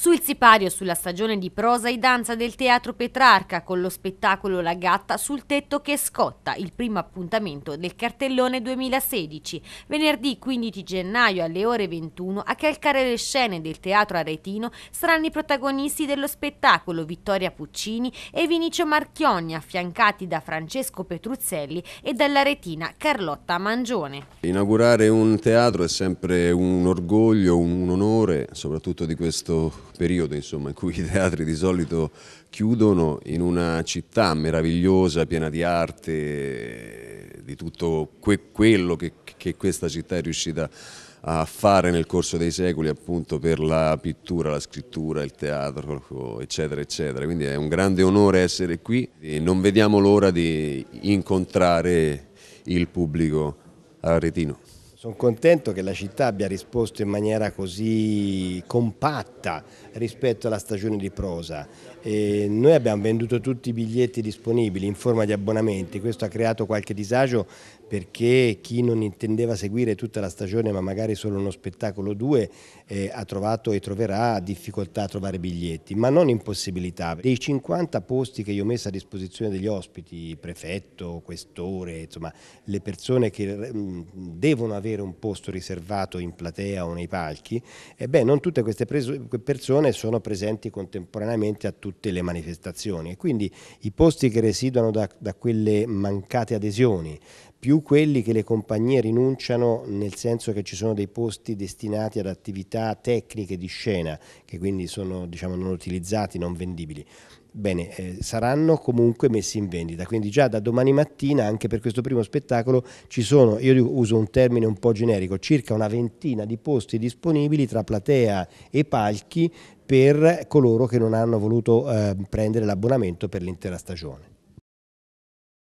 Sul sipario sulla stagione di prosa e danza del Teatro Petrarca con lo spettacolo La gatta sul tetto che scotta, il primo appuntamento del cartellone 2016. Venerdì 15 gennaio alle ore 21 a calcare le scene del Teatro Aretino saranno i protagonisti dello spettacolo Vittoria Puccini e Vinicio Marchionni affiancati da Francesco Petruzzelli e dall'aretina Carlotta Mangione. Inaugurare un teatro è sempre un orgoglio, un onore soprattutto di questo periodo insomma, in cui i teatri di solito chiudono in una città meravigliosa, piena di arte, di tutto que quello che, che questa città è riuscita a fare nel corso dei secoli appunto per la pittura, la scrittura, il teatro eccetera eccetera, quindi è un grande onore essere qui e non vediamo l'ora di incontrare il pubblico a Retino. Sono contento che la città abbia risposto in maniera così compatta rispetto alla stagione di prosa. E noi abbiamo venduto tutti i biglietti disponibili in forma di abbonamenti, questo ha creato qualche disagio perché chi non intendeva seguire tutta la stagione ma magari solo uno spettacolo o due eh, ha trovato e troverà difficoltà a trovare biglietti, ma non impossibilità. Dei 50 posti che io ho messo a disposizione degli ospiti, prefetto, questore, insomma le persone che mh, mm, devono avere vedere un posto riservato in platea o nei palchi, e eh beh, non tutte queste persone sono presenti contemporaneamente a tutte le manifestazioni e quindi i posti che residuano da, da quelle mancate adesioni, più quelli che le compagnie rinunciano nel senso che ci sono dei posti destinati ad attività tecniche di scena che quindi sono diciamo, non utilizzati, non vendibili. Bene, eh, saranno comunque messi in vendita, quindi già da domani mattina anche per questo primo spettacolo ci sono, io uso un termine un po' generico, circa una ventina di posti disponibili tra platea e palchi per coloro che non hanno voluto eh, prendere l'abbonamento per l'intera stagione.